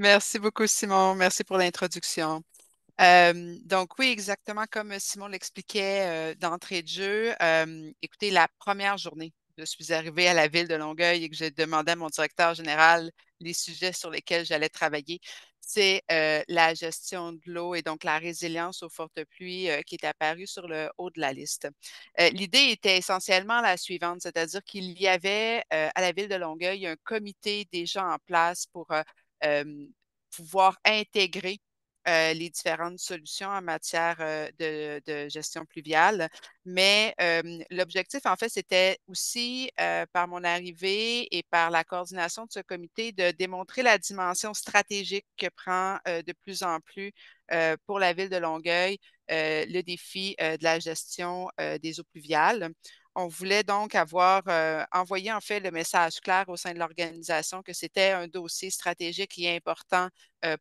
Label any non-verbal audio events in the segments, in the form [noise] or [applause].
Merci beaucoup, Simon. Merci pour l'introduction. Euh, donc oui, exactement comme Simon l'expliquait euh, d'entrée de jeu, euh, écoutez, la première journée, je suis arrivée à la ville de Longueuil et que j'ai demandé à mon directeur général les sujets sur lesquels j'allais travailler. C'est la gestion de l'eau et donc la résilience aux fortes pluies qui est apparue sur le haut de la liste. L'idée était essentiellement la suivante, c'est-à-dire qu'il y avait à la ville de Longueuil un comité déjà en place pour euh, pouvoir intégrer euh, les différentes solutions en matière euh, de, gestion pluviale. Mais l'objectif, en fait, c'était aussi, par mon arrivée et par la coordination de ce comité, de démontrer la dimension stratégique que prend de plus en plus pour la ville de Longueuil le défi de la gestion des eaux pluviales. On voulait donc avoir envoyé en fait le message clair au sein de l'organisation que c'était un dossier stratégique et important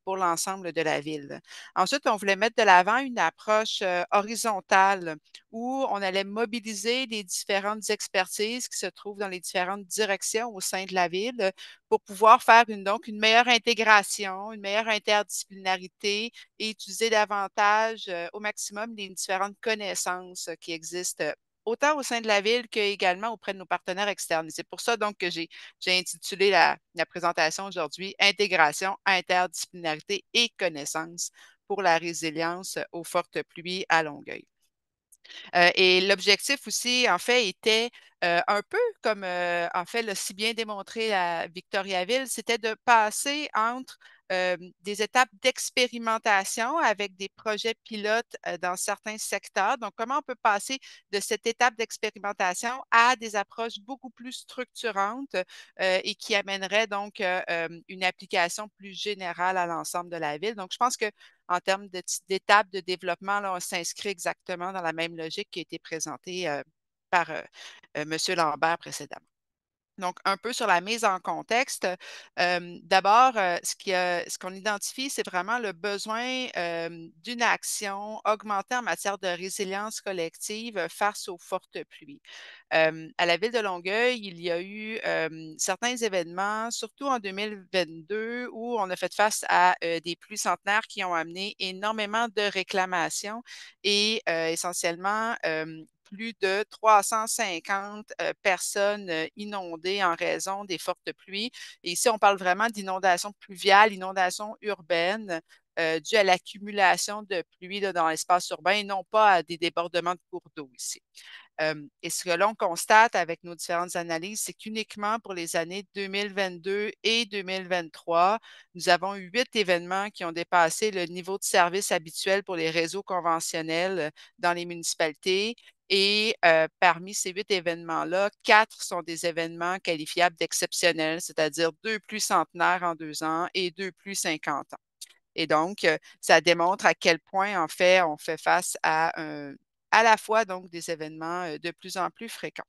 pour l'ensemble de la ville. Ensuite, on voulait mettre de l'avant une approche horizontale où on allait mobiliser les différentes expertises qui se trouvent dans les différentes directions au sein de la ville pour pouvoir faire une, donc une meilleure intégration, une meilleure interdisciplinarité et utiliser davantage au maximum les différentes connaissances qui existent autant au sein de la ville qu'également auprès de nos partenaires externes. C'est pour ça donc que j'ai intitulé la, présentation aujourd'hui Intégration, interdisciplinarité et connaissances pour la résilience aux fortes pluies à Longueuil. Euh, et l'objectif aussi, en fait, était euh, un peu comme, euh, en fait, le si bien démontré à Victoriaville, c'était de passer entre euh, des étapes d'expérimentation avec des projets pilotes euh, dans certains secteurs. Donc, comment on peut passer de cette étape d'expérimentation à des approches beaucoup plus structurantes euh, et qui amèneraient donc une application plus générale à l'ensemble de la ville. Donc, je pense que en termes d'étapes de, de, développement, on s'inscrit exactement dans la même logique qui a été présentée par M. Lambert précédemment. Donc, un peu sur la mise en contexte. D'abord, ce qu'on identifie, c'est vraiment le besoin d'une action augmentée en matière de résilience collective face aux fortes pluies. à la ville de Longueuil, il y a eu certains événements, surtout en 2022, où on a fait face à des pluies centenaires qui ont amené énormément de réclamations et essentiellement plus de 350 euh, personnes euh, inondées en raison des fortes pluies. Et ici, on parle vraiment d'inondations pluviale, inondations urbaine euh, due à l'accumulation de pluie dans l'espace urbain et non pas à des débordements de cours d'eau ici. et ce que l'on constate avec nos différentes analyses, c'est qu'uniquement pour les années 2022 et 2023, nous avons eu huit événements qui ont dépassé le niveau de service habituel pour les réseaux conventionnels dans les municipalités et parmi ces huit événements-là, quatre sont des événements qualifiables d'exceptionnels, c'est-à-dire deux plus centenaires en deux ans et deux plus cinquante ans. Et donc, ça démontre à quel point, en fait, on fait face à, un, à la fois donc des événements de plus en plus fréquents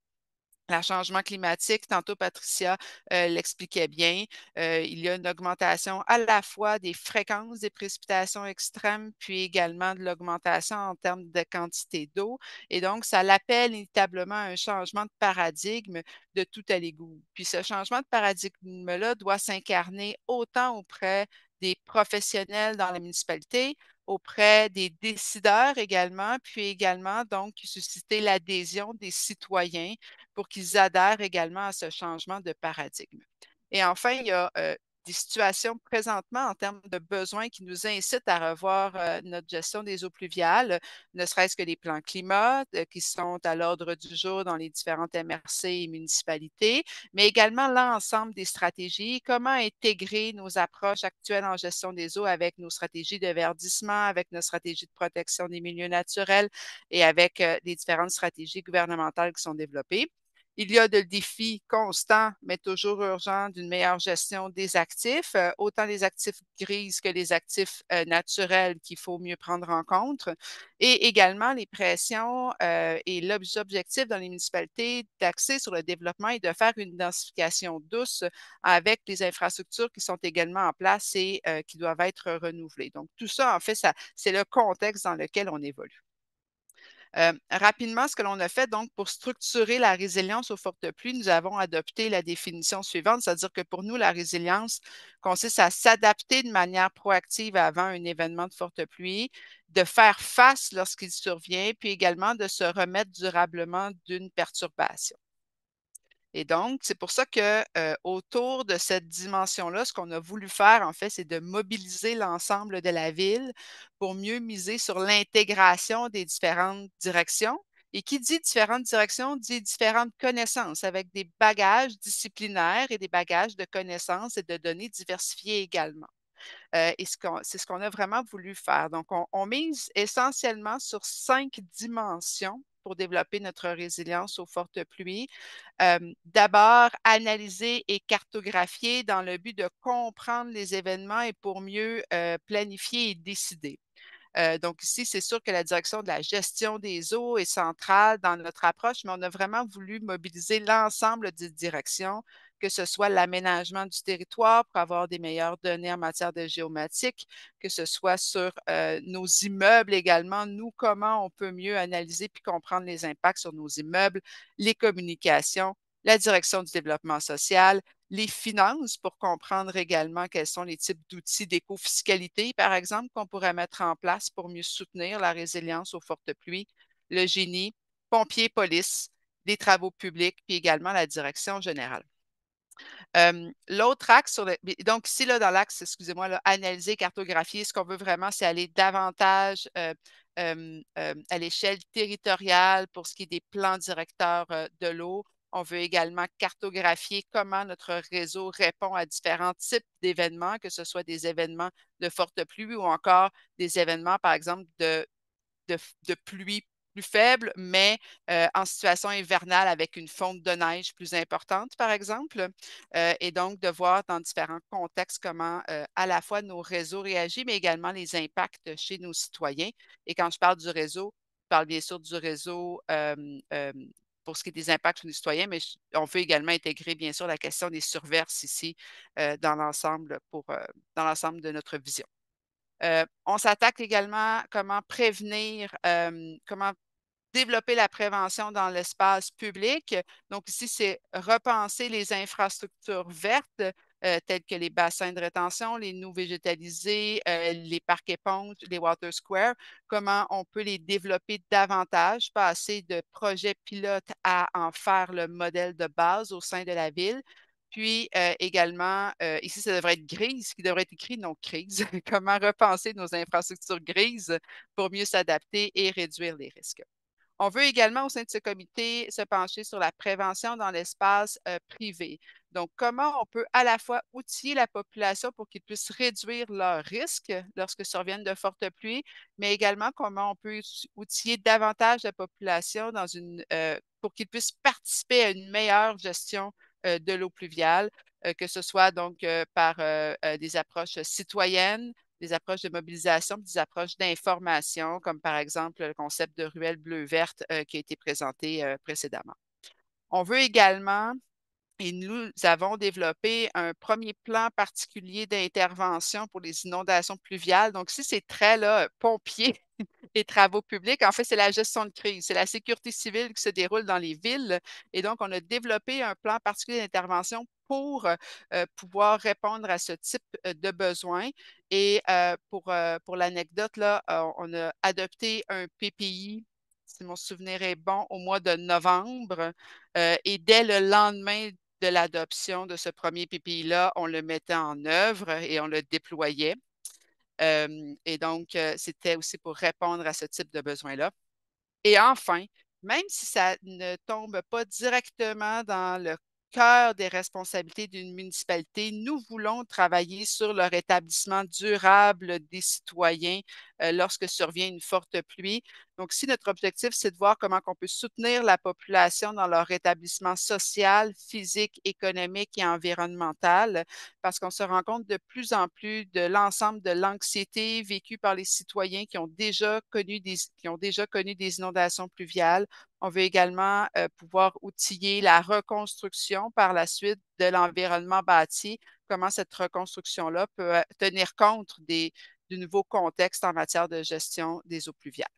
le changement climatique, tantôt Patricia euh, l'expliquait bien, euh, il y a une augmentation à la fois des fréquences des précipitations extrêmes, puis également de l'augmentation en termes de quantité d'eau. Et donc, ça l'appelle inévitablement un changement de paradigme de tout à l'égout. Puis ce changement de paradigme-là doit s'incarner autant auprès des professionnels dans la municipalité, auprès des décideurs également, puis également donc susciter l'adhésion des citoyens pour qu'ils adhèrent également à ce changement de paradigme. Et enfin, il y a euh, des situations présentement en termes de besoins qui nous incitent à revoir euh, notre gestion des eaux pluviales, ne serait-ce que les plans climat euh, qui sont à l'ordre du jour dans les différentes MRC et municipalités, mais également l'ensemble des stratégies, comment intégrer nos approches actuelles en gestion des eaux avec nos stratégies de verdissement, avec nos stratégies de protection des milieux naturels et avec euh, les différentes stratégies gouvernementales qui sont développées. Il y a des défis constants, mais toujours urgents, d'une meilleure gestion des actifs, euh, autant les actifs grises que les actifs euh, naturels qu'il faut mieux prendre en compte, et également les pressions euh, et l'objectif dans les municipalités d'axer sur le développement et de faire une densification douce avec les infrastructures qui sont également en place et qui doivent être renouvelées. Donc, tout ça, en fait, ça, c'est le contexte dans lequel on évolue. Euh, rapidement, ce que l'on a fait, donc, pour structurer la résilience aux fortes pluies, nous avons adopté la définition suivante, c'est-à-dire que pour nous, la résilience consiste à s'adapter de manière proactive avant un événement de forte pluie, de faire face lorsqu'il survient, puis également de se remettre durablement d'une perturbation. Et donc, c'est pour ça que autour de cette dimension-là, ce qu'on a voulu faire, en fait, c'est de mobiliser l'ensemble de la ville pour mieux miser sur l'intégration des différentes directions. Et qui dit différentes directions dit différentes connaissances avec des bagages disciplinaires et des bagages de connaissances et de données diversifiées également. et c'est ce qu'on a vraiment voulu faire. Donc, on mise essentiellement sur cinq dimensions pour développer notre résilience aux fortes pluies. Euh, d'abord, analyser et cartographier dans le but de comprendre les événements et pour mieux euh, planifier et décider. Euh, donc ici, c'est sûr que la direction de la gestion des eaux est centrale dans notre approche, mais on a vraiment voulu mobiliser l'ensemble des directions que ce soit l'aménagement du territoire pour avoir des meilleures données en matière de géomatique, que ce soit sur euh, nos immeubles également, nous, comment on peut mieux analyser puis comprendre les impacts sur nos immeubles, les communications, la direction du développement social, les finances pour comprendre également quels sont les types d'outils d'éco-fiscalité, par exemple, qu'on pourrait mettre en place pour mieux soutenir la résilience aux fortes pluies, le génie, pompiers, police, des travaux publics, puis également la direction générale. L'autre axe sur donc ici, là, dans l'axe, excusez-moi, analyser, cartographier, ce qu'on veut vraiment, c'est aller davantage à l'échelle territoriale pour ce qui est des plans directeurs de l'eau. On veut également cartographier comment notre réseau répond à différents types d'événements, que ce soit des événements de forte pluie ou encore des événements, par exemple, de, de, de pluie faible, mais euh, en situation hivernale avec une fonte de neige plus importante, par exemple. Euh, et donc, de voir dans différents contextes comment euh, à la fois nos réseaux réagissent, mais également les impacts chez nos citoyens. Et quand je parle du réseau, je parle bien sûr du réseau pour ce qui est des impacts sur les citoyens, mais on veut également intégrer, bien sûr, la question des surverses ici dans l'ensemble pour l'ensemble de notre vision. on s'attaque également à comment prévenir, comment développer la prévention dans l'espace public. Donc ici, c'est repenser les infrastructures vertes euh, telles que les bassins de rétention, les nous végétalisés, euh, les parcs éponges, les water squares, comment on peut les développer davantage, passer de projets pilotes à en faire le modèle de base au sein de la ville. Puis euh, également, ici, ça devrait être grise, ce qui devrait être écrit, non crise. [laughs] Comment repenser nos infrastructures grises pour mieux s'adapter et réduire les risques. On veut également, au sein de ce comité, se pencher sur la prévention dans l'espace euh, privé. Donc, comment on peut à la fois outiller la population pour qu'ils puissent réduire leurs risques lorsque surviennent de fortes pluies, mais également comment on peut outiller davantage la population euh, pour qu'ils puissent participer à une meilleure gestion euh, de l'eau pluviale, que ce soit donc par des approches citoyennes, des approches de mobilisation, des approches d'information, comme par exemple le concept de ruelle bleue-verte euh, qui a été présenté euh, précédemment. On veut également, et nous avons développé un premier plan particulier d'intervention pour les inondations pluviales. Donc, si c'est très là, pompier, les travaux publics. En fait, c'est la gestion de crise, c'est la sécurité civile qui se déroule dans les villes. Et donc, on a développé un plan particulier d'intervention pour euh, pouvoir répondre à ce type euh, de besoin. Et euh, pour, pour l'anecdote, là, on a adopté un PPI, si mon souvenir est bon, au mois de novembre. et dès le lendemain de l'adoption de ce premier PPI-là, on le mettait en œuvre et on le déployait et donc, c'était aussi pour répondre à ce type de besoin-là. Et enfin, même si ça ne tombe pas directement dans le cœur des responsabilités d'une municipalité, nous voulons travailler sur le rétablissement durable des citoyens lorsque survient une forte pluie. Donc, si notre objectif, c'est de voir comment on peut soutenir la population dans leur rétablissement social, physique, économique et environnemental, parce qu'on se rend compte de plus en plus de l'ensemble de l'anxiété vécue par les citoyens qui ont déjà connu des, inondations pluviales. On veut également euh, pouvoir outiller la reconstruction par la suite de l'environnement bâti, comment cette reconstruction-là peut euh, tenir compte du nouveau contexte en matière de gestion des eaux pluviales.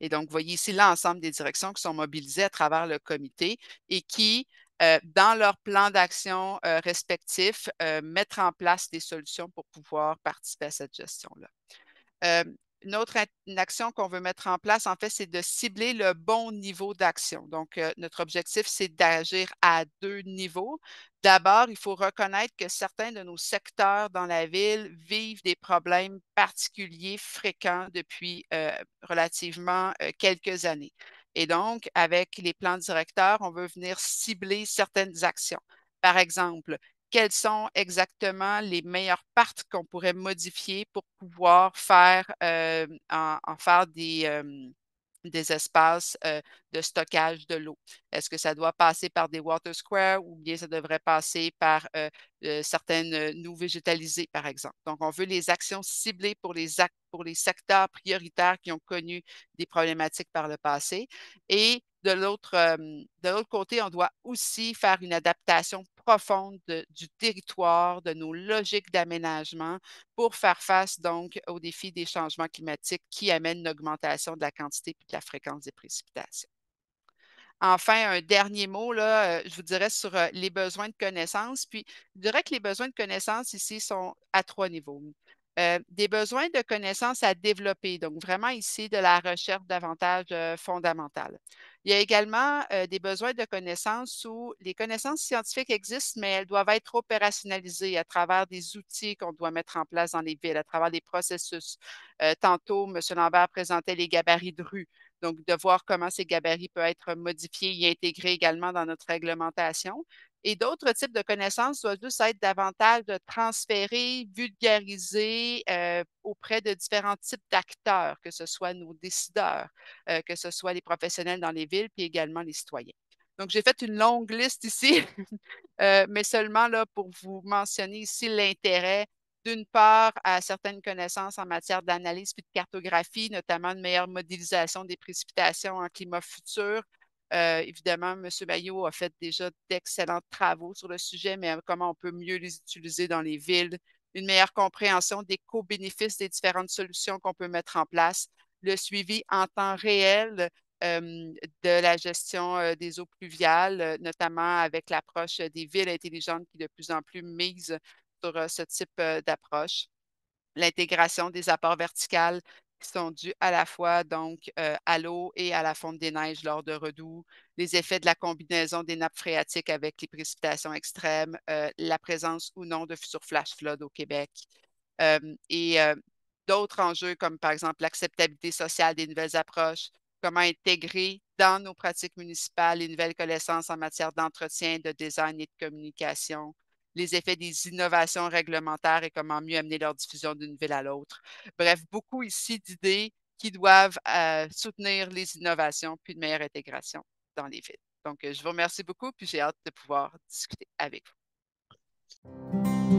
Et donc, vous voyez ici l'ensemble des directions qui sont mobilisées à travers le comité et qui, euh, dans leur plan d'action euh, respectif, euh, mettent en place des solutions pour pouvoir participer à cette gestion-là une autre action qu'on veut mettre en place, en fait, c'est de cibler le bon niveau d'action. Donc, euh, notre objectif, c'est d'agir à deux niveaux. D'abord, il faut reconnaître que certains de nos secteurs dans la ville vivent des problèmes particuliers fréquents depuis euh, relativement euh, quelques années. Et donc, avec les plans directeurs, on veut venir cibler certaines actions. Par exemple, quelles sont exactement les meilleures parties qu'on pourrait modifier pour pouvoir faire euh, en, faire des, euh, des espaces euh, de stockage de l'eau. Est-ce que ça doit passer par des water squares ou bien ça devrait passer par euh, euh, certaines nous euh, végétalisées, par exemple? Donc, on veut les actions ciblées pour les, pour les secteurs prioritaires qui ont connu des problématiques par le passé. Et de l'autre, côté, on doit aussi faire une adaptation profonde du territoire, de nos logiques d'aménagement pour faire face donc aux défis des changements climatiques qui amènent une augmentation de la quantité et de la fréquence des précipitations enfin, un dernier mot, là, euh, je vous dirais sur euh, les besoins de connaissances. Puis, je dirais que les besoins de connaissances ici sont à trois niveaux. Euh, des besoins de connaissances à développer, donc vraiment ici de la recherche davantage fondamentale. Il y a également des besoins de connaissances où les connaissances scientifiques existent, mais elles doivent être opérationnalisées à travers des outils qu'on doit mettre en place dans les villes, à travers des processus. tantôt, M. Lambert présentait les gabarits de rue. Donc, de voir comment ces gabarits peuvent être modifiés et intégrés également dans notre réglementation. Et d'autres types de connaissances doivent juste être davantage transférées, vulgarisées euh, auprès de différents types d'acteurs, que ce soit nos décideurs, euh, que ce soit les professionnels dans les villes, puis également les citoyens. Donc, j'ai fait une longue liste ici, [laughs] euh, mais seulement là, pour vous mentionner ici l'intérêt d'une part à certaines connaissances en matière d'analyse puis de cartographie, notamment une meilleure modélisation des précipitations en climat futur. Euh, évidemment, M. Maillot a fait déjà d'excellents travaux sur le sujet, mais euh, comment on peut mieux les utiliser dans les villes, une meilleure compréhension des co-bénéfices des différentes solutions qu'on peut mettre en place, le suivi en temps réel euh, de la gestion des eaux pluviales, notamment avec l'approche des villes intelligentes qui de plus en plus mise sur euh, ce type euh, d'approche. L'intégration des apports verticaux qui sont dus à la fois donc euh, à l'eau et à la fonte des neiges lors de redoux, les effets de la combinaison des nappes phréatiques avec les précipitations extrêmes, la présence ou non de futurs flash floods au Québec et d'autres enjeux comme par exemple l'acceptabilité sociale des nouvelles approches, comment intégrer dans nos pratiques municipales les nouvelles connaissances en matière d'entretien, de design et de communication, les effets des innovations réglementaires et comment mieux amener leur diffusion d'une ville à l'autre. Bref, beaucoup ici d'idées qui doivent euh, soutenir les innovations puis une meilleure intégration dans les villes. Donc, euh, je vous remercie beaucoup, puis j'ai hâte de pouvoir discuter avec vous.